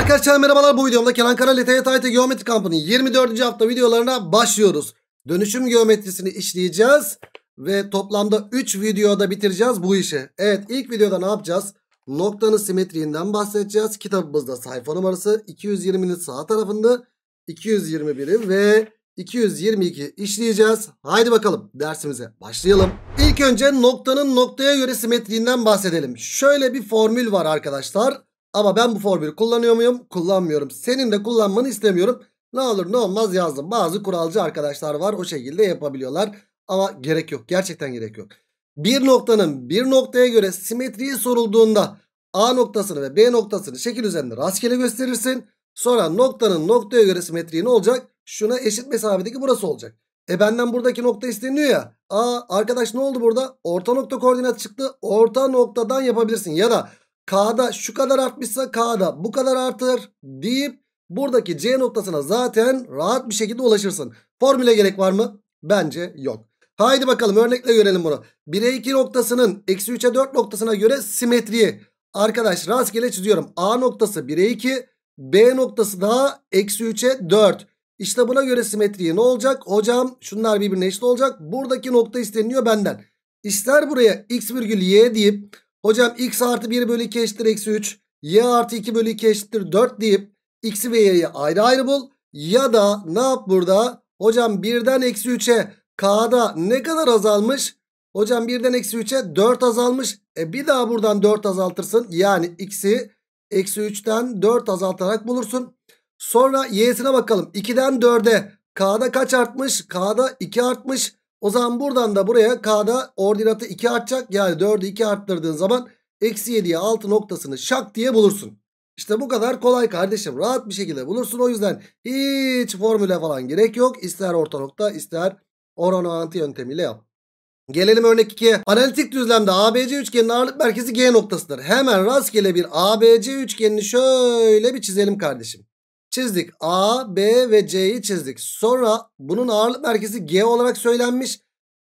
Arkadaşlar merhabalar bu videomda Kenan Kara LTE Tayte Geometri Kampı'nın 24. hafta videolarına başlıyoruz. Dönüşüm geometrisini işleyeceğiz ve toplamda 3 videoda bitireceğiz bu işi. Evet ilk videoda ne yapacağız? Noktanın simetriğinden bahsedeceğiz. Kitabımızda sayfa numarası 220'nin sağ tarafında 221'i ve 222 işleyeceğiz. Haydi bakalım dersimize başlayalım. İlk önce noktanın noktaya göre simetriğinden bahsedelim. Şöyle bir formül var arkadaşlar. Ama ben bu formülü kullanıyor muyum? Kullanmıyorum. Senin de kullanmanı istemiyorum. Ne olur ne olmaz yazdım. Bazı kuralcı arkadaşlar var o şekilde yapabiliyorlar. Ama gerek yok. Gerçekten gerek yok. Bir noktanın bir noktaya göre simetriği sorulduğunda A noktasını ve B noktasını şekil üzerinde rastgele gösterirsin. Sonra noktanın noktaya göre simetriği ne olacak? Şuna eşit mesafedeki burası olacak. E benden buradaki nokta isteniyor ya. Aa arkadaş ne oldu burada? Orta nokta koordinat çıktı. Orta noktadan yapabilirsin. Ya da K'da şu kadar artmışsa K'da bu kadar artır deyip buradaki C noktasına zaten rahat bir şekilde ulaşırsın. Formüle gerek var mı? Bence yok. Haydi bakalım örnekle görelim bunu. 1'e 2 noktasının eksi 3'e 4 noktasına göre simetriyi arkadaş rastgele çiziyorum. A noktası 1'e 2 B noktası da eksi 3'e 4. İşte buna göre simetriye ne olacak? Hocam şunlar birbirine eşit olacak. Buradaki nokta isteniyor benden. İster buraya x virgül y deyip Hocam x artı 1 bölü 2 eşittir eksi 3. Y artı 2 bölü 2 eşittir 4 deyip x'i ve y'yi ayrı ayrı bul. Ya da ne yap burada? Hocam 1'den eksi 3'e k'da ne kadar azalmış? Hocam 1'den eksi 3'e 4 azalmış. E bir daha buradan 4 azaltırsın. Yani x'i eksi 3'ten 4 azaltarak bulursun. Sonra y'sine bakalım. 2'den 4'e k'da kaç artmış? K'da 2 artmış. O zaman buradan da buraya K'da ordinatı 2 artacak. Yani 4'ü 2 arttırdığın zaman eksi 7'ye 6 noktasını şak diye bulursun. İşte bu kadar kolay kardeşim. Rahat bir şekilde bulursun. O yüzden hiç formüle falan gerek yok. İster orta nokta ister oran orantı yöntemiyle yap. Gelelim örnek 2'ye. Analitik düzlemde ABC üçgenin ağırlık merkezi G noktasıdır. Hemen rastgele bir ABC üçgenini şöyle bir çizelim kardeşim çizdik. A, B ve C'yi çizdik. Sonra bunun ağırlık merkezi G olarak söylenmiş.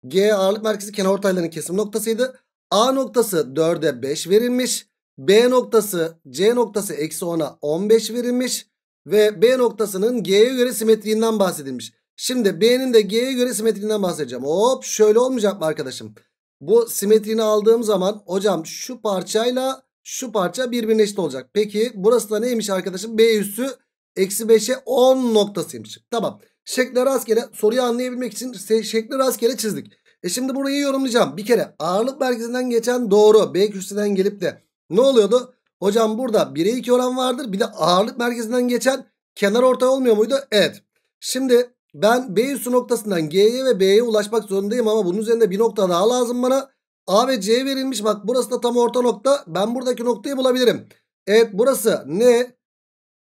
G ağırlık merkezi kenarortayların kesim noktasıydı. A noktası 4'e 5 verilmiş. B noktası C noktası eksi 10'a 15 verilmiş. Ve B noktasının G'ye göre simetriğinden bahsedilmiş. Şimdi B'nin de G'ye göre simetriğinden bahsedeceğim. Hop şöyle olmayacak mı arkadaşım? Bu simetriğini aldığım zaman hocam şu parçayla şu parça birbirine eşit olacak. Peki burası da neymiş arkadaşım? B üssü Eksi 5'e 10 noktasıymış. Tamam. Şekli rastgele soruyu anlayabilmek için şekli rastgele çizdik. E şimdi burayı yorumlayacağım. Bir kere ağırlık merkezinden geçen doğru. B kürsüden gelip de ne oluyordu? Hocam burada 1'e 2 oran vardır. Bir de ağırlık merkezinden geçen kenar ortay olmuyor muydu? Evet. Şimdi ben B üssü noktasından G'ye ve B'ye ulaşmak zorundayım ama bunun üzerinde bir nokta daha lazım bana. A ve C verilmiş. Bak burası da tam orta nokta. Ben buradaki noktayı bulabilirim. Evet burası ne?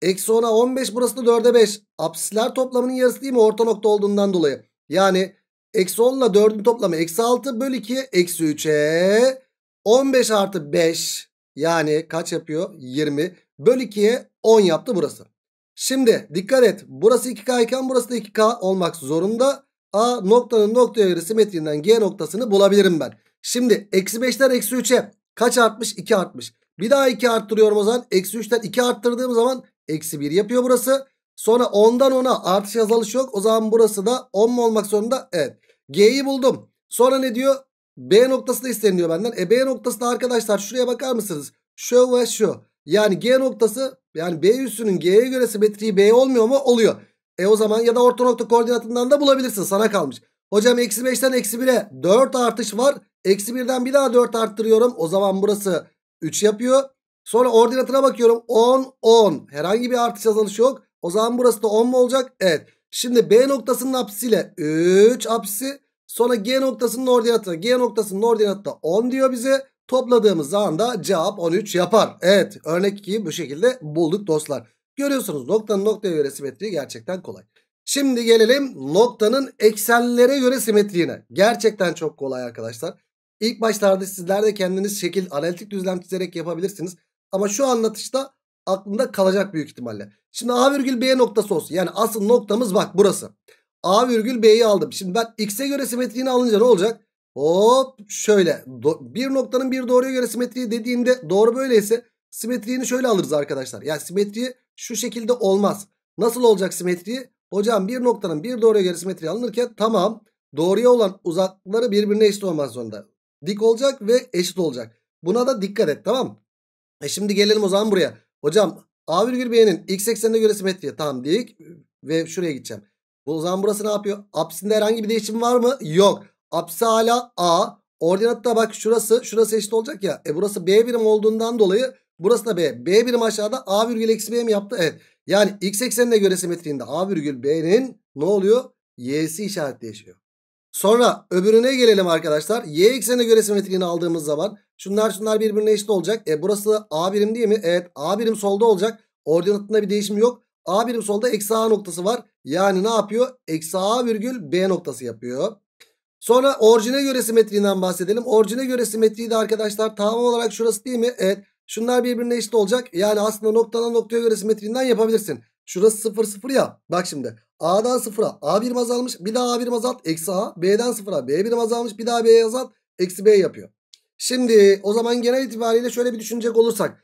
Eksi 10'a 15 burası da 4'e 5. Apsisler toplamının yarısı değil mi? Orta nokta olduğundan dolayı. Yani eksi 10 ile 4'ün toplamı eksi 6 bölü 2'ye eksi 3'e 15 artı 5 yani kaç yapıyor? 20 bölü 2'ye 10 yaptı burası. Şimdi dikkat et burası 2K iken burası da 2K olmak zorunda. A noktanın noktaya göre simetriğinden G noktasını bulabilirim ben. Şimdi eksi 5'ten eksi 3'e kaç artmış? 2 artmış. Bir daha 2 arttırıyorum o zaman. Eksi 3'ten 2 arttırdığım zaman Eksi 1 yapıyor burası. Sonra 10'dan 10'a artış azalış yok. O zaman burası da 10 mu olmak zorunda? Evet. G'yi buldum. Sonra ne diyor? B noktası da isteniyor benden. E B noktası da arkadaşlar şuraya bakar mısınız? Şu ve şu. Yani G noktası yani B üssünün G'ye göre simetriği B olmuyor mu? Oluyor. E o zaman ya da orta nokta koordinatından da bulabilirsin. Sana kalmış. Hocam eksi 5'ten eksi 1'e 4 artış var. Eksi 1'den bir daha 4 arttırıyorum. O zaman burası 3 yapıyor. Sonra ordinatına bakıyorum. 10, 10. Herhangi bir artış azalış yok. O zaman burası da 10 mu olacak? Evet. Şimdi B noktasının apsisiyle 3 apsisi. Sonra G noktasının ordinatı. G noktasının ordinatı da 10 diyor bize. Topladığımız zaman da cevap 13 yapar. Evet. Örnek 2'yi bu şekilde bulduk dostlar. Görüyorsunuz noktanın noktaya göre simetriği gerçekten kolay. Şimdi gelelim noktanın eksenlere göre simetriğine. Gerçekten çok kolay arkadaşlar. İlk başlarda sizler de kendiniz şekil analitik düzlem çizerek yapabilirsiniz. Ama şu anlatışta aklında kalacak büyük ihtimalle. Şimdi A virgül B noktası olsun. Yani asıl noktamız bak burası. A virgül B'yi aldım. Şimdi ben X'e göre simetriğini alınca ne olacak? Hop şöyle bir noktanın bir doğruya göre simetriği dediğimde doğru böyleyse simetriğini şöyle alırız arkadaşlar. Yani simetriği şu şekilde olmaz. Nasıl olacak simetriği? Hocam bir noktanın bir doğruya göre simetriği alınırken tamam doğruya olan uzaklıkları birbirine eşit olmaz zorunda. Dik olacak ve eşit olacak. Buna da dikkat et tamam mı? E şimdi gelelim o zaman buraya. Hocam A virgül B'nin x eksenine göre simetri. Tamam dik ve şuraya gideceğim. O zaman burası ne yapıyor? Apsinde herhangi bir değişim var mı? Yok. Apsi hala A. Ordinatta bak şurası şurası eşit olacak ya. E burası B birim olduğundan dolayı burası da B. B birim aşağıda A virgül eksi B mi yaptı? Evet. Yani x eksenine göre simetriğinde A virgül B'nin ne oluyor? Y'si işaretleşiyor. Sonra öbürüne gelelim arkadaşlar. Y eksenine göre simetriğini aldığımız zaman Şunlar şunlar birbirine eşit olacak. E burası A birim değil mi? Evet A birim solda olacak. Ordinatında bir değişim yok. A birim solda eksi A noktası var. Yani ne yapıyor? Eksi A virgül B noktası yapıyor. Sonra orijine göre simetriğinden bahsedelim. Orijine göre simetriği de arkadaşlar tam olarak şurası değil mi? Evet. Şunlar birbirine eşit olacak. Yani aslında noktadan noktaya göre simetriğinden yapabilirsin. Şurası 0 0 ya. Bak şimdi. A'dan 0'a A birim azalmış. Bir daha A birim azalt. Eksi A. B'den 0'a B birim azalmış. Bir daha B'ye azalt. Eksi B yapıyor. Şimdi o zaman genel itibariyle şöyle bir düşünecek olursak.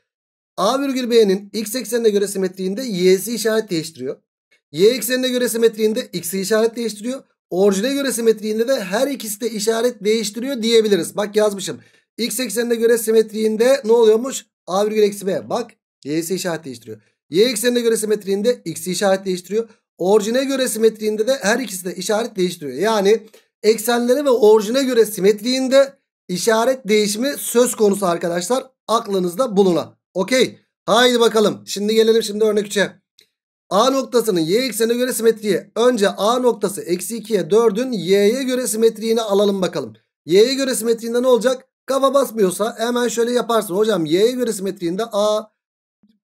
A virgül B'nin x eksenine göre simetriğinde y'si işaret değiştiriyor. Y eksenine göre simetriğinde x'i işaret değiştiriyor. Orijine göre simetriğinde de her ikisi de işaret değiştiriyor diyebiliriz. Bak yazmışım. X eksenine göre simetriğinde ne oluyormuş? A virgül eksi B. Bak y'si işaret değiştiriyor. Y eksenine göre simetriğinde x'i işaret değiştiriyor. Orijine göre simetriğinde de her ikisi de işaret değiştiriyor. Yani eksenlere ve orijine göre simetriğinde işaret değişimi söz konusu arkadaşlar. Aklınızda buluna. Okey. Haydi bakalım. Şimdi gelelim şimdi örnek 3'e. A noktasının y eksenine göre simetriye. Önce A noktası eksi 2'ye 4'ün y'ye göre simetriğini alalım bakalım. Y'ye göre simetriğinde ne olacak? Kafa basmıyorsa hemen şöyle yaparsın. Hocam y'ye göre simetriğinde A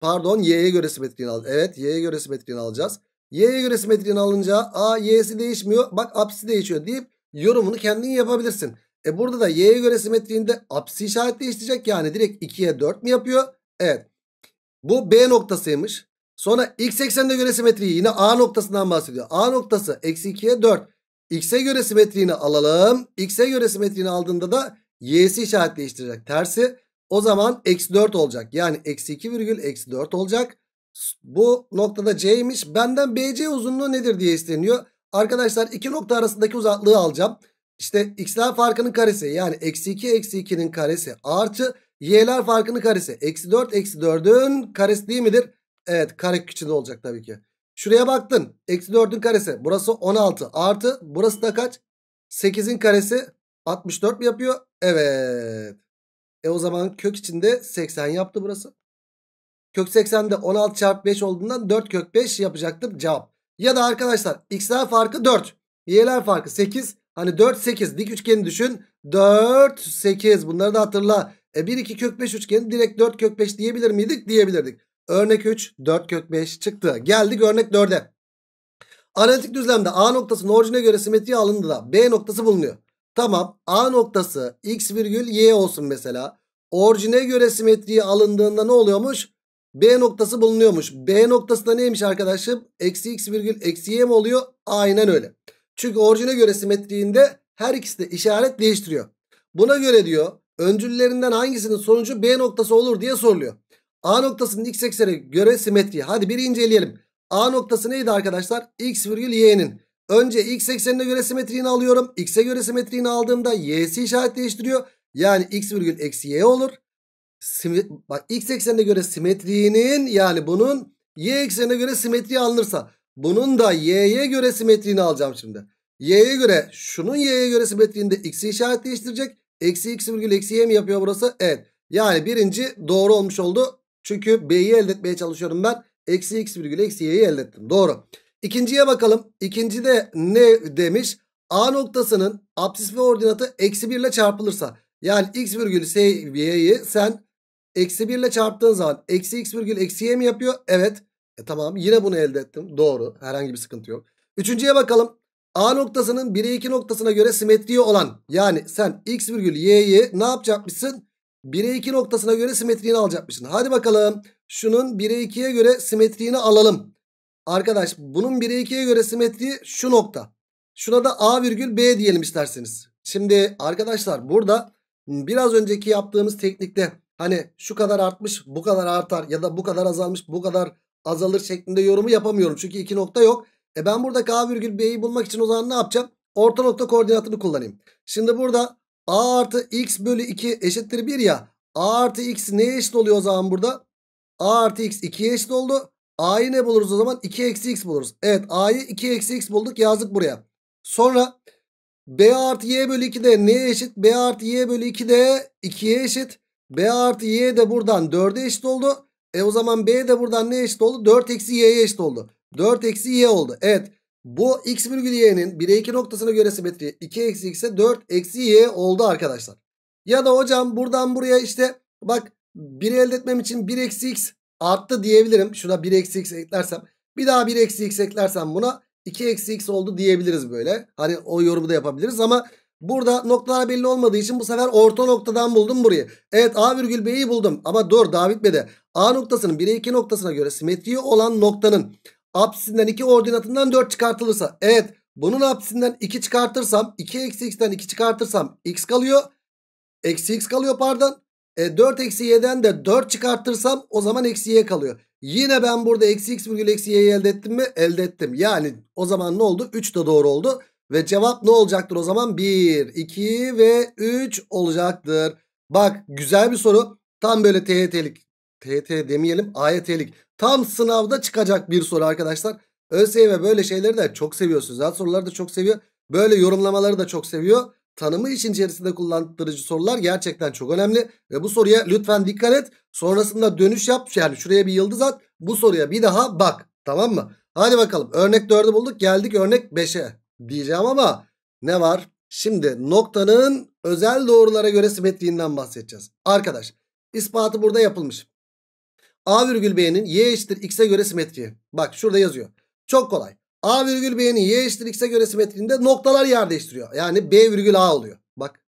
pardon y'ye göre simetriğini al. Evet y'ye göre simetriğini alacağız. Y'ye göre simetriğini alınca A y'si değişmiyor. Bak apsisi değişiyor deyip yorumunu kendin yapabilirsin. E burada da y'ye göre simetriğinde apsi işaret değiştirecek. Yani direkt 2'ye 4 mi yapıyor? Evet. Bu B noktasıymış. Sonra x eksenine göre simetriği yine A noktasından bahsediyor. A noktası eksi 2'ye 4. X'e göre simetriğini alalım. X'e göre simetriğini aldığında da y'si işaret değiştirecek. Tersi o zaman eksi 4 olacak. Yani eksi 2 virgül eksi 4 olacak. Bu noktada C'ymiş. Benden BC uzunluğu nedir diye isteniyor. Arkadaşlar iki nokta arasındaki uzaklığı alacağım. İşte x'ler farkının karesi yani eksi 2 eksi 2'nin karesi artı y'ler farkının karesi. Eksi 4 eksi 4'ün karesi değil midir? Evet kare içinde olacak tabii ki. Şuraya baktın. Eksi 4'ün karesi. Burası 16 artı burası da kaç? 8'in karesi 64 mi yapıyor? Evet. E o zaman kök içinde 80 yaptı burası. Kök 80'de 16 çarpı 5 olduğundan 4 kök 5 yapacaktır cevap. Ya da arkadaşlar x'ler farkı 4. Y'ler farkı 8. Hani 4 8 dik üçgeni düşün. 4 8 bunları da hatırla. E 1 2 kök 5 üçgeni direkt 4 kök 5 diyebilir miydik? Diyebilirdik. Örnek 3 4 kök 5 çıktı. Geldik örnek 4'e. Analitik düzlemde A noktasının orijine göre simetriye alındığında B noktası bulunuyor. Tamam A noktası x virgül y olsun mesela. Orijine göre simetriye alındığında ne oluyormuş? B noktası bulunuyormuş. B noktası da neymiş arkadaşım? Eksi x virgül eksi y mi oluyor? Aynen öyle. Çünkü orijine göre simetriğinde her ikisi de işaret değiştiriyor. Buna göre diyor öncüllerinden hangisinin sonucu B noktası olur diye soruluyor. A noktasının x eksene göre simetriği. Hadi bir inceleyelim. A noktası neydi arkadaşlar? X virgül y'nin. Önce x eksenine göre simetriğini alıyorum. X'e göre simetriğini aldığımda y'si işaret değiştiriyor. Yani x virgül eksi y olur. Simi, bak x eksenine göre simetriğinin yani bunun y eksenine göre simetriği alınırsa bunun da y'ye göre simetriğini alacağım şimdi. Y'ye göre şunun y'ye göre simetriğinde x'i işaret değiştirecek. Eksi x virgül eksi y mi yapıyor burası? Evet. Yani birinci doğru olmuş oldu. Çünkü b'yi elde etmeye çalışıyorum ben. Eksi x virgül eksi y'yi elde ettim. Doğru. İkinciye bakalım. İkinci de ne demiş? A noktasının apsis ve ordinatı eksi 1 ile çarpılırsa. Yani x virgül y'yi sen eksi 1 ile çarptığın zaman eksi x virgül eksi y mi yapıyor? Evet. E tamam yine bunu elde ettim. Doğru. Herhangi bir sıkıntı yok. Üçüncüye bakalım. A noktasının 1'e 2 noktasına göre simetriği olan yani sen x virgül y'yi ne yapacakmışsın? 1'e 2 noktasına göre simetriğini alacakmışsın. Hadi bakalım şunun 1'e 2'ye göre simetriğini alalım. Arkadaş bunun 1'e 2'ye göre simetriği şu nokta. Şuna da A virgül B diyelim isterseniz. Şimdi arkadaşlar burada biraz önceki yaptığımız teknikte hani şu kadar artmış bu kadar artar ya da bu kadar azalmış bu kadar azalır şeklinde yorumu yapamıyorum. Çünkü iki nokta yok. E ben burada K virgül B'yi bulmak için o zaman ne yapacağım? Orta nokta koordinatını kullanayım. Şimdi burada A artı X bölü 2 eşittir 1 ya. A artı X neye eşit oluyor o zaman burada? A artı X 2'ye eşit oldu. A'yı ne buluruz o zaman? 2 eksi X buluruz. Evet A'yı 2 eksi X bulduk yazdık buraya. Sonra B artı Y bölü 2 de neye eşit? B artı Y bölü 2 de 2'ye eşit. B artı Y de buradan 4'e eşit oldu. E o zaman B de buradan ne eşit oldu? 4 eksi y'ye eşit oldu. 4 eksi y oldu. Evet. Bu x virgül y'nin 1'e 2 noktasına göre simetri 2 eksi x'e 4 eksi y oldu arkadaşlar. Ya da hocam buradan buraya işte bak 1'i elde etmem için 1 eksi x arttı diyebilirim. Şuna 1 eksi x eklersem. Bir daha 1 eksi x eklersem buna 2 eksi x oldu diyebiliriz böyle. Hani o yorumu da yapabiliriz ama Burada noktalar belli olmadığı için bu sefer orta noktadan buldum burayı. Evet A virgül B'yi buldum. Ama dur daha bitmedi. A noktasının 1'e 2 noktasına göre simetriği olan noktanın apsisinden 2 ordinatından 4 çıkartılırsa. Evet bunun apsisinden 2 çıkartırsam 2 eksi x'den 2 çıkartırsam x kalıyor. Eksi x kalıyor pardon. E, 4 eksi y'den de 4 çıkartırsam o zaman eksi y kalıyor. Yine ben burada eksi x virgül eksi y'yi elde ettim mi? Elde ettim. Yani o zaman ne oldu? 3 de doğru oldu. Ve cevap ne olacaktır o zaman? 1, 2 ve 3 olacaktır. Bak güzel bir soru. Tam böyle TYT'lik. TET demeyelim AYT'lik. Tam sınavda çıkacak bir soru arkadaşlar. ÖSYM böyle şeyleri de çok seviyor. Sözel soruları da çok seviyor. Böyle yorumlamaları da çok seviyor. Tanımı için içerisinde kullandırıcı sorular gerçekten çok önemli. Ve bu soruya lütfen dikkat et. Sonrasında dönüş yap. Yani şuraya bir yıldız at. Bu soruya bir daha bak. Tamam mı? Hadi bakalım. Örnek 4'ü bulduk. Geldik örnek 5'e diyeceğim ama ne var? Şimdi noktanın özel doğrulara göre simetriğinden bahsedeceğiz. Arkadaş ispatı burada yapılmış. A virgül B'nin y eşittir x'e göre simetriği. Bak şurada yazıyor. Çok kolay. A virgül B'nin y eşittir x'e göre simetriğinde noktalar yer değiştiriyor. Yani B virgül A oluyor. Bak.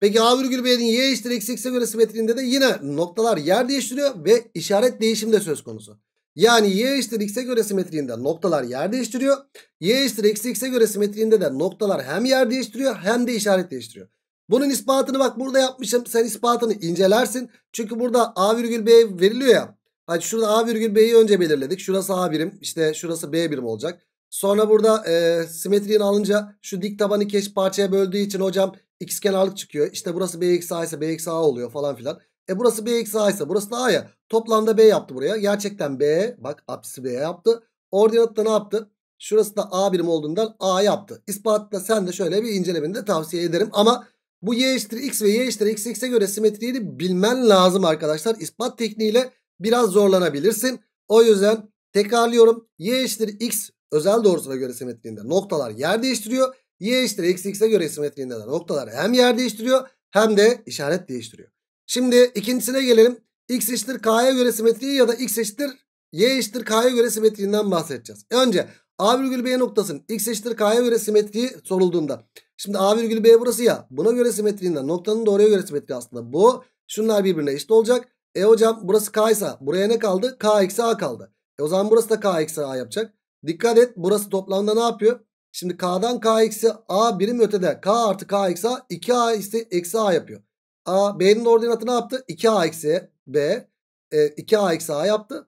Peki A virgül B'nin y eşittir x'e göre simetriğinde de yine noktalar yer değiştiriyor ve işaret değişim de söz konusu. Yani y eşittir x'e göre simetriğinde noktalar yer değiştiriyor. Y eşittir eksi x'e göre simetriğinde de noktalar hem yer değiştiriyor hem de işaret değiştiriyor. Bunun ispatını bak burada yapmışım. Sen ispatını incelersin. Çünkü burada a virgül b veriliyor ya. Hadi şurada a virgül b'yi önce belirledik. Şurası a birim işte şurası b birim olacak. Sonra burada e, simetriğini alınca şu dik tabanı keş parçaya böldüğü için hocam x kenarlık çıkıyor. İşte burası b eksi a ise b eksi a oluyor falan filan. E burası B eksi A ise burası da A ya. Toplamda B yaptı buraya. Gerçekten B bak apsisi B yaptı. ordinat da ne yaptı? Şurası da A birim olduğundan A yaptı. İspatla sen de şöyle bir incelemeni de tavsiye ederim. Ama bu y eşittir x ve y eşittir x x'e göre simetriyi bilmen lazım arkadaşlar. İspat tekniğiyle biraz zorlanabilirsin. O yüzden tekrarlıyorum. y eşittir x özel doğrusuna göre simetriğinde noktalar yer değiştiriyor. y eşittir x x'e göre simetriğinde de noktalar hem yer değiştiriyor hem de işaret değiştiriyor. Şimdi ikincisine gelelim. X eşittir K'ya göre simetriği ya da X eşittir Y eşittir K'ya göre simetriğinden bahsedeceğiz. E, önce A virgül B noktasının X eşittir K'ya göre simetriği sorulduğunda. Şimdi A virgül B burası ya. Buna göre simetriğinden noktanın da oraya göre simetriği aslında bu. Şunlar birbirine eşit olacak. E hocam burası K ise buraya ne kaldı? K eksi A kaldı. E o zaman burası da K eksi A yapacak. Dikkat et burası toplamda ne yapıyor? Şimdi K'dan K eksi A birim ötede. K artı K eksi A 2A ise eksi A yapıyor. A. B'nin ordinatı ne yaptı? 2A eksi B. E, 2A eksi A yaptı.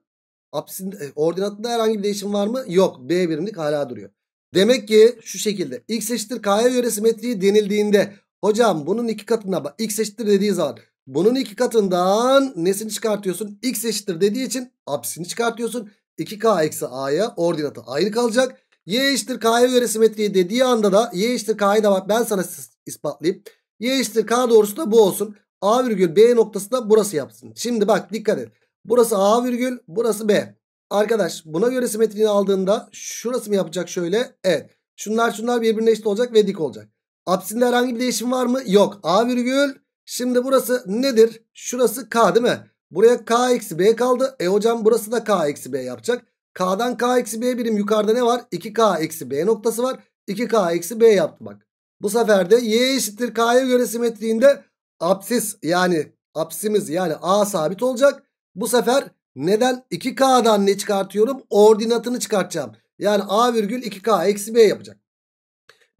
Apsin, e, ordinatında herhangi bir değişim var mı? Yok. B birimlik hala duruyor. Demek ki şu şekilde. X eşittir K'ya göre simetriği denildiğinde. Hocam bunun iki katına bak. X eşittir dediği zaman. Bunun iki katından nesini çıkartıyorsun? X eşittir dediği için apsini çıkartıyorsun. 2K eksi A'ya ordinatı aynı kalacak. Y eşittir K'ya göre simetriği dediği anda da Y eşittir K'yı da bak ben sana ispatlayayım. Y eşittir K doğrusu da bu olsun. A virgül B noktası da burası yapsın. Şimdi bak dikkat et. Burası A virgül burası B. Arkadaş buna göre simetriğini aldığında şurası mı yapacak şöyle? Evet. Şunlar şunlar birbirine eşit olacak ve dik olacak. Apsinde herhangi bir değişim var mı? Yok. A virgül. Şimdi burası nedir? Şurası K değil mi? Buraya K eksi B kaldı. E hocam burası da K eksi B yapacak. K'dan K eksi B birim yukarıda ne var? 2K eksi B noktası var. 2K eksi B yaptı bak. Bu sefer de y eşittir k'ya göre simetriğinde apsis yani apsimiz yani a sabit olacak. Bu sefer neden 2k'dan ne çıkartıyorum? Ordinatını çıkartacağım. Yani a virgül 2k eksi b yapacak.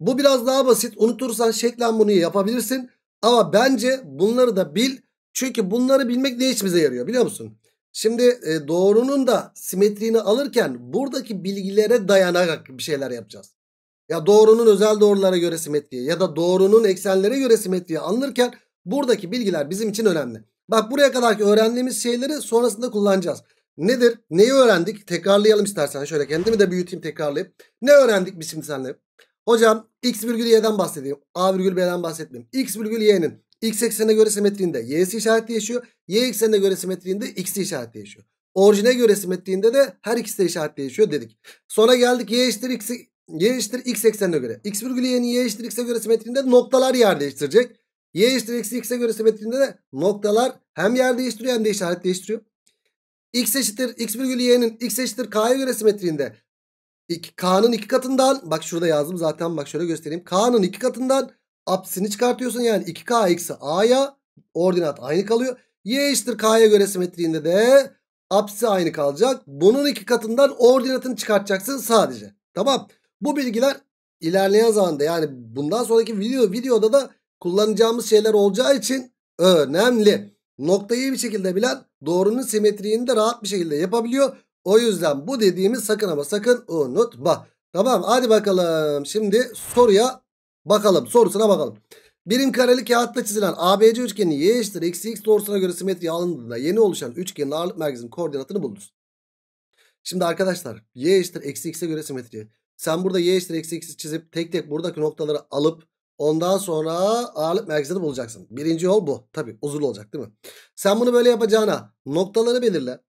Bu biraz daha basit. Unutursan şeklen bunu yapabilirsin. Ama bence bunları da bil. Çünkü bunları bilmek ne işimize yarıyor biliyor musun? Şimdi e, doğrunun da simetriğini alırken buradaki bilgilere dayanarak bir şeyler yapacağız. Ya doğrunun özel doğrulara göre simetriye ya da doğrunun eksenlere göre simetriye alınırken buradaki bilgiler bizim için önemli. Bak buraya kadarki öğrendiğimiz şeyleri sonrasında kullanacağız. Nedir? Neyi öğrendik? Tekrarlayalım istersen. Şöyle kendimi de büyüteyim tekrarlayıp. Ne öğrendik biz şimdi seninle? Hocam x virgül y'den bahsedeyim. A virgül b'den bahsetmeyeyim. x virgül y'nin x eksenine göre simetriğinde y'si işaretli yaşıyor. Y eksenine göre simetriğinde x'i işaretli yaşıyor. Orijine göre simetriğinde de her ikisi de işaretli yaşıyor dedik. Sonra geldik y eşittir x'i y eşittir x eksenine göre. x virgül y'nin y eşittir x'e göre simetriğinde noktalar yer değiştirecek. y eşittir eksi x'e göre simetriğinde de noktalar hem yer değiştiriyor hem de işaret değiştiriyor. x eşittir x virgül y'nin x eşittir k'ya göre simetriğinde k'nın iki katından bak şurada yazdım zaten bak şöyle göstereyim. k'nın iki katından apsisini çıkartıyorsun yani 2k eksi a'ya ordinat aynı kalıyor. y eşittir k'ya göre simetriğinde de apsisi aynı kalacak. Bunun iki katından ordinatını çıkartacaksın sadece. Tamam. Bu bilgiler ilerleyen zamanda yani bundan sonraki video videoda da kullanacağımız şeyler olacağı için önemli. Noktayı iyi bir şekilde bilen doğrunun simetriğini de rahat bir şekilde yapabiliyor. O yüzden bu dediğimiz sakın ama sakın unutma. Tamam hadi bakalım şimdi soruya bakalım sorusuna bakalım. Birim kareli kağıtta çizilen ABC üçgeni y eşittir eksi x doğrusuna göre simetriye alındığında yeni oluşan üçgenin ağırlık merkezinin koordinatını buldunuz. Şimdi arkadaşlar y eşittir eksi x'e göre simetriye. Sen burada y eşittir eksi x'i çizip tek tek buradaki noktaları alıp ondan sonra ağırlık merkezini bulacaksın. Birinci yol bu. Tabi uzunlu olacak değil mi? Sen bunu böyle yapacağına noktaları belirle.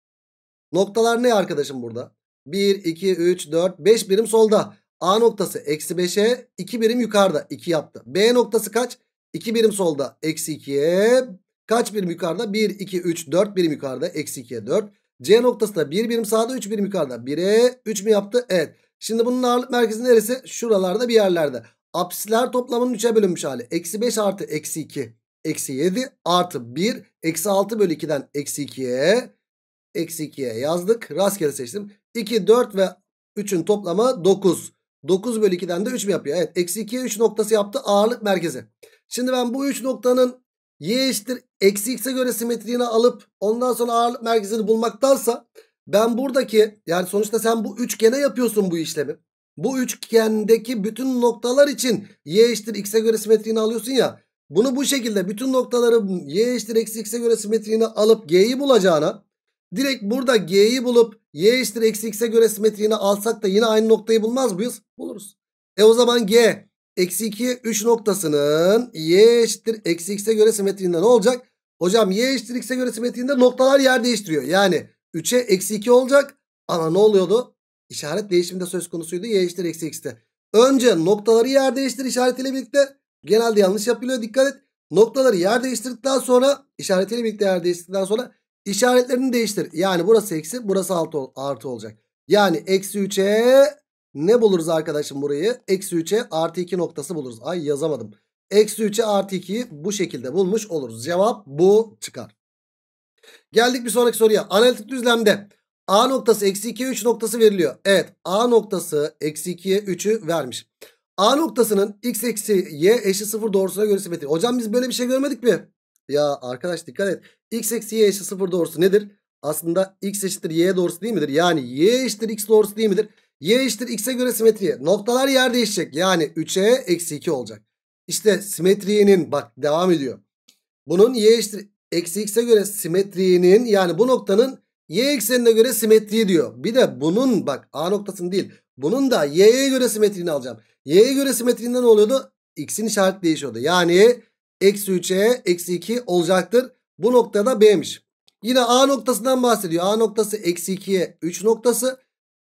Noktalar ne arkadaşım burada? 1, 2, 3, 4, 5 birim solda. A noktası eksi 5'e 2 birim yukarıda 2 yaptı. B noktası kaç? 2 birim solda eksi 2'ye kaç birim yukarıda? 1, 2, 3, 4 birim yukarıda eksi 2'ye 4. C noktası da 1 birim sağda 3 birim yukarıda 1'e 3 mü yaptı? Evet. Şimdi bunun ağırlık merkezi neresi? Şuralarda bir yerlerde. Apsiler toplamının 3'e bölünmüş hali. Eksi 5 artı eksi 2. Eksi 7 artı 1. Eksi 6 bölü 2'den eksi 2'ye. Eksi 2'ye yazdık. Rastgele seçtim. 2, 4 ve 3'ün toplamı 9. 9 bölü 2'den de 3 mü yapıyor? Evet. Eksi 2'ye 3 noktası yaptı ağırlık merkezi. Şimdi ben bu 3 noktanın y eşittir eksi x'e göre simetriğini alıp ondan sonra ağırlık merkezini bulmaktansa ben buradaki yani sonuçta sen bu üçgene yapıyorsun bu işlemi. Bu üçgendeki bütün noktalar için y eşittir x'e göre simetriğini alıyorsun ya. Bunu bu şekilde bütün noktaları y eşittir eksi x'e göre simetriğini alıp g'yi bulacağına direkt burada g'yi bulup y eşittir eksi x'e göre simetriğini alsak da yine aynı noktayı bulmaz mıyız? Buluruz. E o zaman g eksi 2 3 noktasının y eşittir eksi x'e göre simetriğinde ne olacak? Hocam y eşittir x'e göre simetriğinde noktalar yer değiştiriyor. Yani 3'e eksi 2 olacak. Ama ne oluyordu? İşaret değişiminde söz konusuydu. Y eşittir eksi x'te. Önce noktaları yer değiştir işaretiyle birlikte. Genelde yanlış yapılıyor dikkat et. Noktaları yer değiştirdikten sonra işaretiyle birlikte yer değiştirdikten sonra işaretlerini değiştir. Yani burası eksi burası altı, artı olacak. Yani eksi 3'e ne buluruz arkadaşım burayı? Eksi 3'e artı 2 noktası buluruz. Ay yazamadım. Eksi 3'e artı 2'yi bu şekilde bulmuş oluruz. Cevap bu çıkar. Geldik bir sonraki soruya. Analitik düzlemde A noktası eksi 2'ye 3 noktası veriliyor. Evet A noktası eksi 2'ye 3'ü vermiş. A noktasının x eksi y eşi 0 doğrusuna göre simetri. Hocam biz böyle bir şey görmedik mi? Ya arkadaş dikkat et. x eksi y eşi 0 doğrusu nedir? Aslında x eşittir y doğrusu değil midir? Yani y eşittir x doğrusu değil midir? y eşittir x'e göre simetriye. Noktalar yer değişecek. Yani 3'e eksi 2 olacak. İşte simetriyenin bak devam ediyor. Bunun y eşittir eksi x'e göre simetriğinin yani bu noktanın y eksenine göre simetriği diyor. Bir de bunun bak a noktasının değil bunun da y'ye göre simetriğini alacağım. Y'ye göre simetriğinde ne oluyordu? X'in işaret değişiyordu. Yani eksi 3'e eksi 2 olacaktır. Bu noktada B'miş. Yine A noktasından bahsediyor. A noktası eksi 2'ye 3 noktası.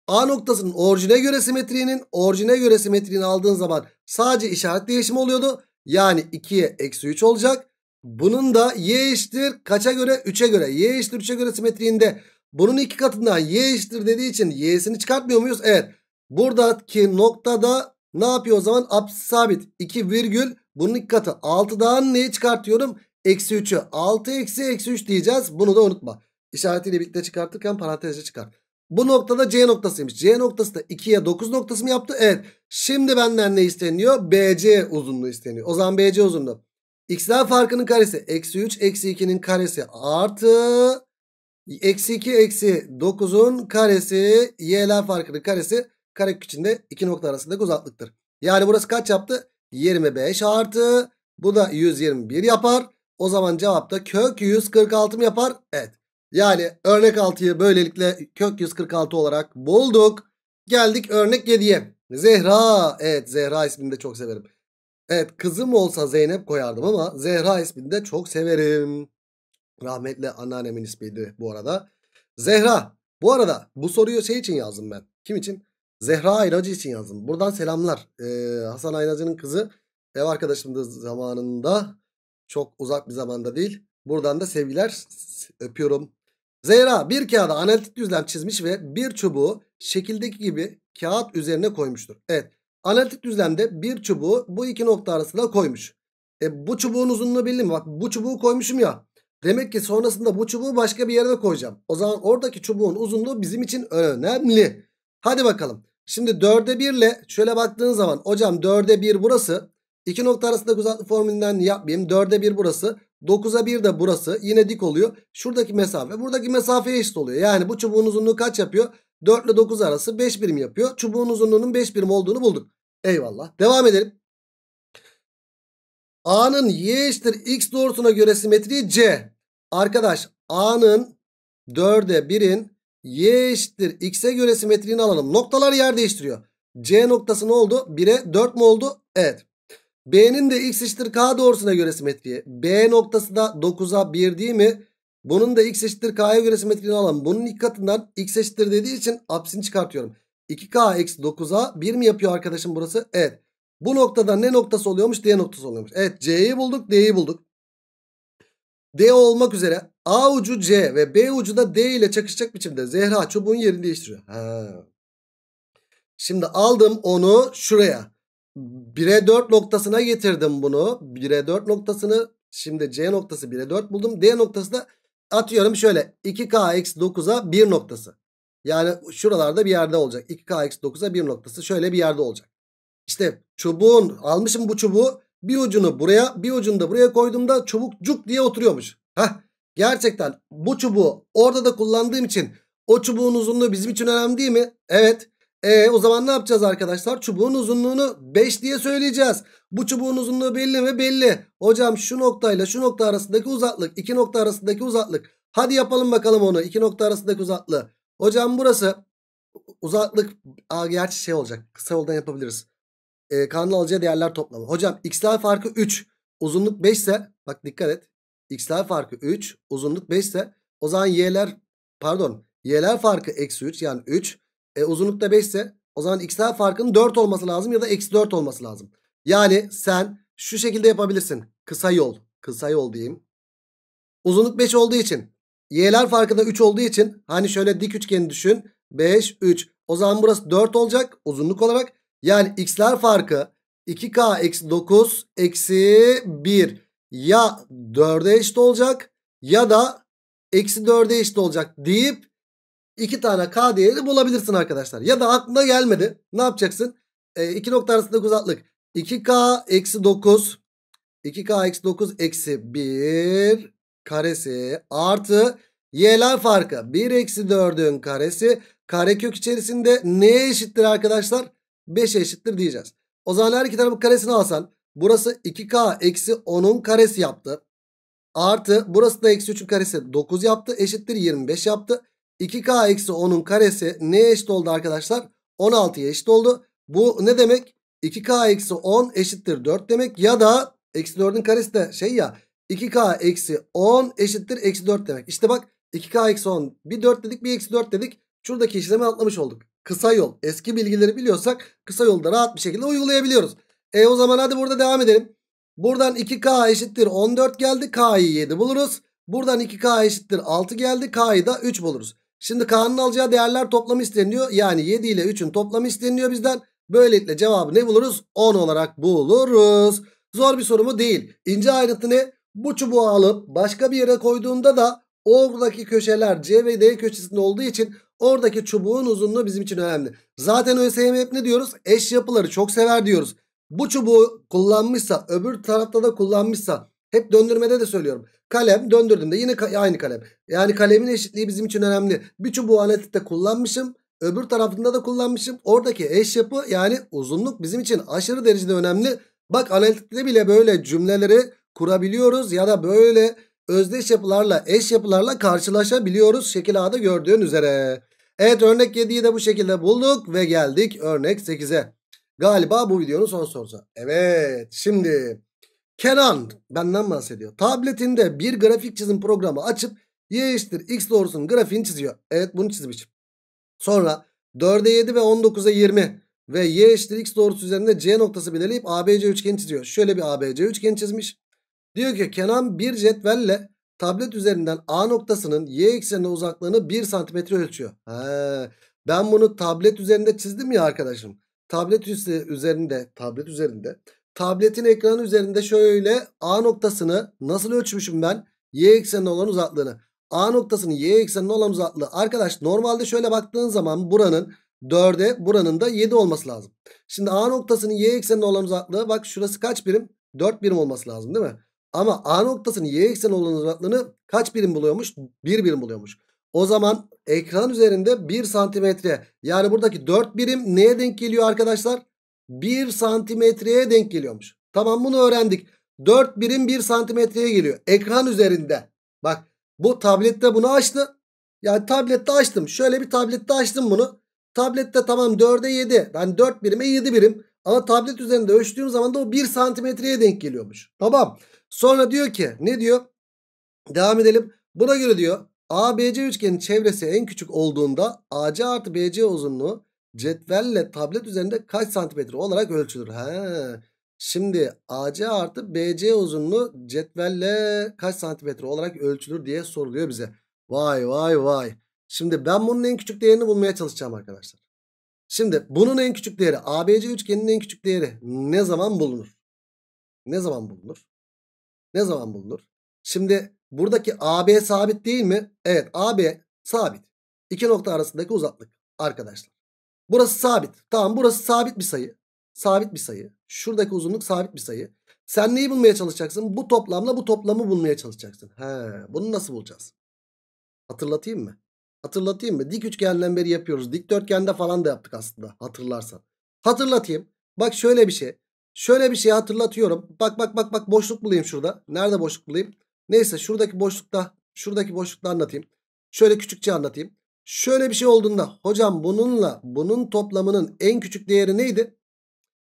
A noktasının orijine göre simetriğinin orijine göre simetriğini aldığın zaman sadece işaret değişimi oluyordu. Yani 2'ye eksi 3 olacak. Bunun da y eşittir kaça göre? 3'e göre. Y eşittir 3'e göre simetriğinde. Bunun iki katından y eşittir dediği için y'sini çıkartmıyor muyuz? Evet. Buradaki noktada ne yapıyor o zaman? Apsis sabit. 2 virgül bunun iki katı. 6'dan neyi çıkartıyorum? Eksi 3'ü. 6 eksi eksi 3 diyeceğiz. Bunu da unutma. İşaretiyle birlikte çıkartırken parantezle çıkar. Bu noktada C noktasıymış. C noktası da 2'ye 9 noktası mı yaptı? Evet. Şimdi benden ne isteniyor? BC uzunluğu isteniyor. O zaman BC uzunluğu. X'den farkının karesi eksi 3 eksi 2'nin karesi artı eksi 2 eksi 9'un karesi y'den farkının karesi karekök içinde iki nokta arasındaki uzaklıktır. Yani burası kaç yaptı? 25 artı bu da 121 yapar. O zaman cevapta kök 146 mı yapar? Evet. Yani örnek 6'yı böylelikle kök 146 olarak bulduk. Geldik örnek 7'ye. Zehra. Evet Zehra ismini de çok severim. Evet kızım olsa Zeynep koyardım ama Zehra ismini de çok severim. Rahmetli anneannemin ismiydi bu arada. Zehra. Bu arada bu soruyu şey için yazdım ben. Kim için? Zehra Aynacı için yazdım. Buradan selamlar. Ee, Hasan Aynacı'nın kızı ev arkadaşımdı zamanında. Çok uzak bir zamanda değil. Buradan da sevgiler öpüyorum. Zehra bir kağıda analitik düzlem çizmiş ve bir çubuğu şekildeki gibi kağıt üzerine koymuştur. Evet Analitik düzlemde bir çubuğu bu iki nokta arasında koymuş. E bu çubuğun uzunluğu belli Bak bu çubuğu koymuşum ya. Demek ki sonrasında bu çubuğu başka bir yere de koyacağım. O zaman oradaki çubuğun uzunluğu bizim için önemli. Hadi bakalım. Şimdi 4'e 1 ile şöyle baktığın zaman hocam 4'e 1 burası. İki nokta arasında uzaklık formülünden yapmayayım. 4'e 1 burası. 9'a 1 de burası. Yine dik oluyor. Şuradaki mesafe buradaki mesafeye eşit oluyor. Yani bu çubuğun uzunluğu kaç yapıyor? 4 ile 9 arası 5 birim yapıyor. Çubuğun uzunluğunun 5 birim olduğunu bulduk. Eyvallah. Devam edelim. A'nın y eşittir x doğrusuna göre simetriği C. Arkadaş A'nın 4'e 1'in y eşittir x'e göre simetriğini alalım. Noktalar yer değiştiriyor. C noktası ne oldu? 1'e 4 mü oldu? Evet. B'nin de x eşittir k doğrusuna göre simetriği. B noktası da 9'a 1 değil mi? Bunun da x eşittir k'ya göre simetrini alalım. Bunun ilk katından x eşittir dediği için apsini çıkartıyorum. 2k eksi 9a 1 mi yapıyor arkadaşım burası? Evet. Bu noktada ne noktası oluyormuş? D noktası oluyormuş. Evet C'yi bulduk D'yi bulduk. D olmak üzere A ucu C ve B ucu da D ile çakışacak biçimde Zehra çubuğun yerini değiştiriyor. Ha. Şimdi aldım onu şuraya. 1'e 4 noktasına getirdim bunu. 1'e 4 noktasını. Şimdi C noktası 1'e 4 buldum. D noktası da atıyorum şöyle 2k eksi 9'a bir noktası. Yani şuralarda bir yerde olacak. 2k eksi 9'a bir noktası şöyle bir yerde olacak. İşte çubuğun almışım bu çubuğu bir ucunu buraya bir ucunu da buraya koyduğumda çubuk cuk diye oturuyormuş. Heh, gerçekten bu çubuğu orada da kullandığım için o çubuğun uzunluğu bizim için önemli değil mi? Evet. E o zaman ne yapacağız arkadaşlar? Çubuğun uzunluğunu 5 diye söyleyeceğiz. Bu çubuğun uzunluğu belli mi? Belli. Hocam şu noktayla şu nokta arasındaki uzaklık. iki nokta arasındaki uzaklık. Hadi yapalım bakalım onu. iki nokta arasındaki uzaklığı. Hocam burası uzaklık. Aa, gerçi şey olacak. Kısa yoldan yapabiliriz. E, kanun alacağı değerler toplamı. Hocam x'ler farkı 3. Uzunluk 5 ise bak dikkat et. x'ler farkı 3. Uzunluk 5 ise o zaman y'ler pardon y'ler farkı eksi 3 yani 3. E, da 5 ise o zaman x'ler farkının 4 olması lazım ya da eksi 4 olması lazım. Yani sen şu şekilde yapabilirsin. Kısa yol. Kısa yol diyeyim. Uzunluk 5 olduğu için. Y'ler farkında 3 olduğu için. Hani şöyle dik üçgeni düşün. 5, 3. O zaman burası 4 olacak uzunluk olarak. Yani x'ler farkı 2k eksi 9 eksi 1 ya 4'e eşit olacak ya da eksi 4'e eşit olacak deyip 2 tane k değeri bulabilirsin arkadaşlar. Ya da aklına gelmedi. Ne yapacaksın? E, iki nokta arasındaki uzaklık 2k eksi 9 2k eksi 9 eksi 1 karesi artı y'ler farkı 1 eksi 4'ün karesi karekök içerisinde neye eşittir arkadaşlar? 5'e eşittir diyeceğiz. O zaman her iki tarafın karesini alsan burası 2k eksi 10'un karesi yaptı. Artı burası da eksi 3'ün karesi 9 yaptı eşittir 25 yaptı. 2k eksi 10'un karesi neye eşit oldu arkadaşlar? 16'ya eşit oldu. Bu ne demek? 2k eksi 10 eşittir 4 demek ya da eksi 4'ün karesi de şey ya 2k eksi 10 eşittir eksi 4 demek. İşte bak 2k eksi 10 bir 4 dedik bir eksi 4 dedik. Şuradaki işlemi atlamış olduk. Kısa yol eski bilgileri biliyorsak kısa yolda rahat bir şekilde uygulayabiliyoruz. E o zaman hadi burada devam edelim. Buradan 2k eşittir 14 geldi k'yı 7 buluruz. Buradan 2k eşittir 6 geldi k'yı da 3 buluruz. Şimdi Kaan'ın alacağı değerler toplamı isteniyor. Yani 7 ile 3'ün toplamı isteniyor bizden. Böylelikle cevabı ne buluruz? 10 olarak buluruz. Zor bir soru mu? Değil. İnce ayrıntı ne? Bu çubuğu alıp başka bir yere koyduğunda da oradaki köşeler C ve D köşesinde olduğu için oradaki çubuğun uzunluğu bizim için önemli. Zaten ÖSYM hep ne diyoruz? Eş yapıları çok sever diyoruz. Bu çubuğu kullanmışsa öbür tarafta da kullanmışsa hep döndürmede de söylüyorum. Kalem döndürdüm de yine ka aynı kalem. Yani kalemin eşitliği bizim için önemli. Bir çubuğu analitikte kullanmışım. Öbür tarafında da kullanmışım. Oradaki eş yapı yani uzunluk bizim için aşırı derecede önemli. Bak analitikte bile böyle cümleleri kurabiliyoruz ya da böyle özdeş yapılarla eş yapılarla karşılaşabiliyoruz. Şekil A'da gördüğün üzere. Evet örnek 7'yi de bu şekilde bulduk ve geldik örnek 8'e. Galiba bu videonun son sorusu. Evet şimdi Kenan benden bahsediyor. Tabletinde bir grafik çizim programı açıp y eşittir x doğrusunun grafiğini çiziyor. Evet bunu çizmişim. Sonra 4'e 7 ve 19'a 20 ve y eşittir x doğrusu üzerinde c noktası belirleyip ABC üçgeni çiziyor. Şöyle bir ABC üçgeni çizmiş. Diyor ki Kenan bir cetvelle tablet üzerinden A noktasının y eksenine uzaklığını 1 santimetre ölçüyor. He, ben bunu tablet üzerinde çizdim ya arkadaşım. Tablet üzerinde, tablet üzerinde tabletin ekranı üzerinde şöyle A noktasını nasıl ölçmüşüm ben? Y eksenine olan uzaklığını. A noktasını Y eksenine olan uzaklığı. Arkadaş normalde şöyle baktığın zaman buranın 4'e buranın da 7 olması lazım. Şimdi A noktasının Y eksenine olan uzaklığı bak şurası kaç birim? 4 birim olması lazım değil mi? Ama A noktasının Y eksenine olan uzaklığını kaç birim buluyormuş? 1 birim buluyormuş. O zaman ekran üzerinde 1 santimetre yani buradaki 4 birim neye denk geliyor arkadaşlar? 1 santimetreye denk geliyormuş. Tamam bunu öğrendik. 4 birim 1 santimetreye geliyor. Ekran üzerinde. Bak bu tablette bunu açtı. Yani tablette açtım. Şöyle bir tablette açtım bunu. Tablette tamam 4'e 7. Ben 4 birime 7 birim. Ama tablet üzerinde ölçtüğüm zaman da o 1 santimetreye denk geliyormuş. Tamam. Sonra diyor ki ne diyor? Devam edelim. Buna göre diyor ABC üçgenin çevresi en küçük olduğunda AC artı BC uzunluğu cetvelle tablet üzerinde kaç santimetre olarak ölçülür? He. Şimdi AC artı BC uzunluğu cetvelle kaç santimetre olarak ölçülür diye soruluyor bize. Vay vay vay. Şimdi ben bunun en küçük değerini bulmaya çalışacağım arkadaşlar. Şimdi bunun en küçük değeri ABC üçgeninin en küçük değeri ne zaman bulunur? Ne zaman bulunur? Ne zaman bulunur? Şimdi buradaki AB sabit değil mi? Evet AB sabit. İki nokta arasındaki uzaklık arkadaşlar. Burası sabit. Tamam burası sabit bir sayı. Sabit bir sayı. Şuradaki uzunluk sabit bir sayı. Sen neyi bulmaya çalışacaksın? Bu toplamla bu toplamı bulmaya çalışacaksın. He, bunu nasıl bulacağız? Hatırlatayım mı? Hatırlatayım mı? Dik üçgenden beri yapıyoruz. Dikdörtgende falan da yaptık aslında hatırlarsan. Hatırlatayım. Bak şöyle bir şey. Şöyle bir şey hatırlatıyorum. Bak bak bak bak boşluk bulayım şurada. Nerede boşluk bulayım? Neyse şuradaki boşlukta şuradaki boşlukta anlatayım. Şöyle küçükçe anlatayım. Şöyle bir şey olduğunda hocam bununla bunun toplamının en küçük değeri neydi?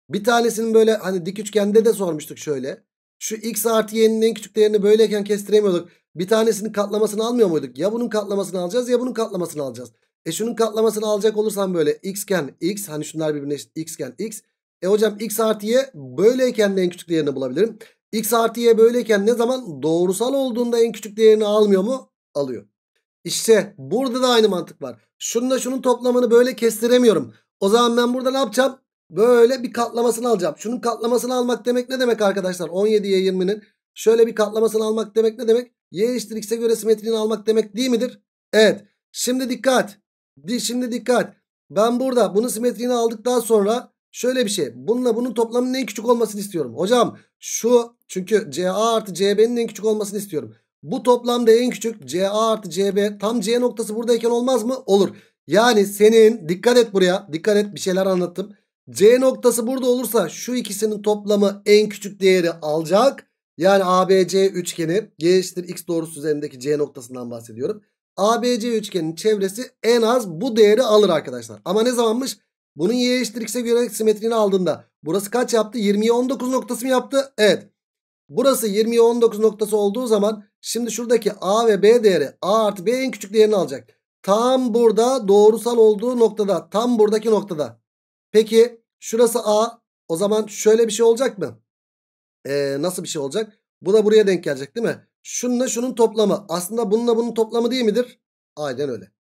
Bir tanesinin böyle hani dik üçgende de sormuştuk şöyle. Şu x artı y'nin en küçük değerini böyleyken kestiremiyorduk. Bir tanesinin katlamasını almıyor muyduk? Ya bunun katlamasını alacağız ya bunun katlamasını alacağız. E şunun katlamasını alacak olursam böyle xken x hani şunlar birbirine eşit xken x. E hocam x artı y böyleyken de en küçük değerini bulabilirim. x artı y böyleyken ne zaman doğrusal olduğunda en küçük değerini almıyor mu? Alıyor. İşte burada da aynı mantık var. Şununla şunun toplamını böyle kestiremiyorum. O zaman ben burada ne yapacağım? Böyle bir katlamasını alacağım. Şunun katlamasını almak demek ne demek arkadaşlar? 17'ye 20'nin. Şöyle bir katlamasını almak demek ne demek? Y eşittir x'e göre simetriğini almak demek değil midir? Evet. Şimdi dikkat. Şimdi dikkat. Ben burada bunun simetriğini aldıktan sonra şöyle bir şey. Bununla bunun toplamının en küçük olmasını istiyorum. Hocam şu çünkü CA artı CB'nin en küçük olmasını istiyorum. Bu toplamda en küçük CA artı CB tam C noktası buradayken olmaz mı? Olur. Yani senin dikkat et buraya dikkat et bir şeyler anlattım. C noktası burada olursa şu ikisinin toplamı en küçük değeri alacak. Yani ABC üçgeni G eşittir X doğrusu üzerindeki C noktasından bahsediyorum. ABC üçgenin çevresi en az bu değeri alır arkadaşlar. Ama ne zamanmış? Bunun Y eşittir X'e göre simetriğini aldığında. Burası kaç yaptı? 20'ye 19 noktası mı yaptı? Evet. Burası 20'ye 19 noktası olduğu zaman şimdi şuradaki A ve B değeri A artı B en küçük değerini alacak. Tam burada doğrusal olduğu noktada tam buradaki noktada. Peki şurası A o zaman şöyle bir şey olacak mı? Ee, nasıl bir şey olacak? Bu da buraya denk gelecek değil mi? Şununla şunun toplamı aslında bununla bunun toplamı değil midir? Aynen öyle.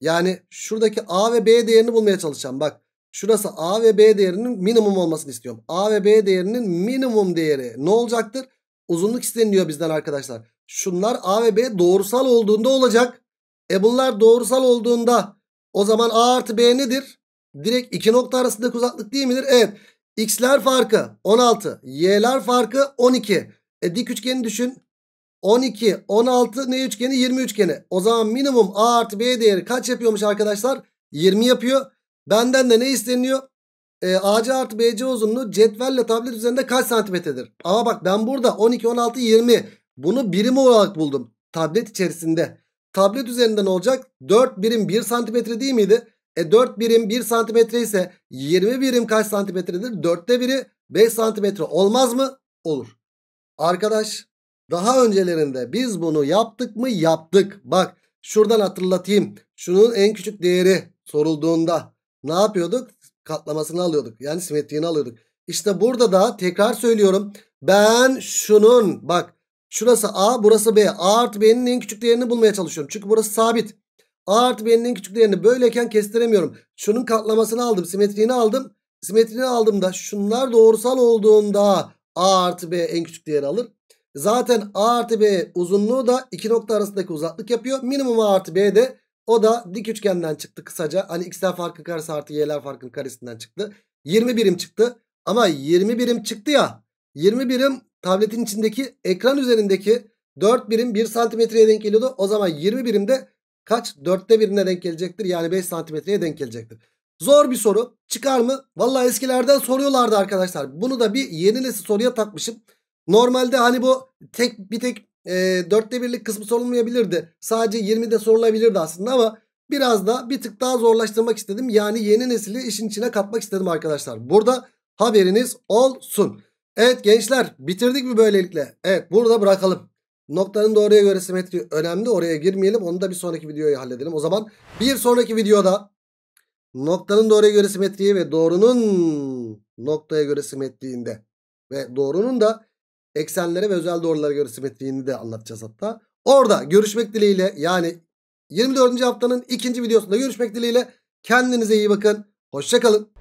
Yani şuradaki A ve B değerini bulmaya çalışacağım. Bak Şurası A ve B değerinin minimum olmasını istiyorum. A ve B değerinin minimum değeri ne olacaktır? Uzunluk isteniliyor bizden arkadaşlar. Şunlar A ve B doğrusal olduğunda olacak. E bunlar doğrusal olduğunda o zaman A artı B nedir? Direkt iki nokta arasındaki uzaklık değil midir? Evet. X'ler farkı 16. Y'ler farkı 12. E dik üçgeni düşün. 12, 16 ne üçgeni? 20 üçgeni. O zaman minimum A artı B değeri kaç yapıyormuş arkadaşlar? 20 yapıyor. Benden de ne isteniyor? E, ee, AC artı BC uzunluğu cetvelle tablet üzerinde kaç santimetredir? Ama bak ben burada 12, 16, 20 bunu birim olarak buldum. Tablet içerisinde. Tablet üzerinden olacak 4 birim 1 santimetre değil miydi? E 4 birim 1 santimetre ise 20 birim kaç santimetredir? 4'te biri 5 santimetre olmaz mı? Olur. Arkadaş daha öncelerinde biz bunu yaptık mı? Yaptık. Bak şuradan hatırlatayım. Şunun en küçük değeri sorulduğunda ne yapıyorduk? Katlamasını alıyorduk. Yani simetriğini alıyorduk. İşte burada da tekrar söylüyorum. Ben şunun bak şurası A burası B. A artı B'nin en küçük değerini bulmaya çalışıyorum. Çünkü burası sabit. A artı B'nin en küçük değerini böyleyken kestiremiyorum. Şunun katlamasını aldım. Simetriğini aldım. Simetriğini aldım da şunlar doğrusal olduğunda A artı B en küçük değeri alır. Zaten A artı B uzunluğu da iki nokta arasındaki uzaklık yapıyor. Minimum A artı B de o da dik üçgenden çıktı kısaca. Hani x'ler farkın karesi artı y'ler farkın karesinden çıktı. 20 birim çıktı. Ama 20 birim çıktı ya. 20 birim tabletin içindeki ekran üzerindeki 4 birim 1 santimetreye denk geliyordu. O zaman 20 birim de kaç? 4'te birine denk gelecektir. Yani 5 santimetreye denk gelecektir. Zor bir soru. Çıkar mı? vallahi eskilerden soruyorlardı arkadaşlar. Bunu da bir yeni nesil soruya takmışım. Normalde hani bu tek bir tek ee, dörtte birlik kısmı sorulmayabilirdi. Sadece 20'de sorulabilirdi aslında ama biraz da bir tık daha zorlaştırmak istedim. Yani yeni nesili işin içine katmak istedim arkadaşlar. Burada haberiniz olsun. Evet gençler bitirdik mi böylelikle? Evet burada bırakalım. Noktanın doğruya göre simetri önemli. Oraya girmeyelim. Onu da bir sonraki videoya halledelim. O zaman bir sonraki videoda noktanın doğruya göre simetriği ve doğrunun noktaya göre simetriğinde ve doğrunun da eksenlere ve özel doğrulara göre simetriğini de anlatacağız hatta. Orada görüşmek dileğiyle yani 24. haftanın ikinci videosunda görüşmek dileğiyle. Kendinize iyi bakın. Hoşçakalın.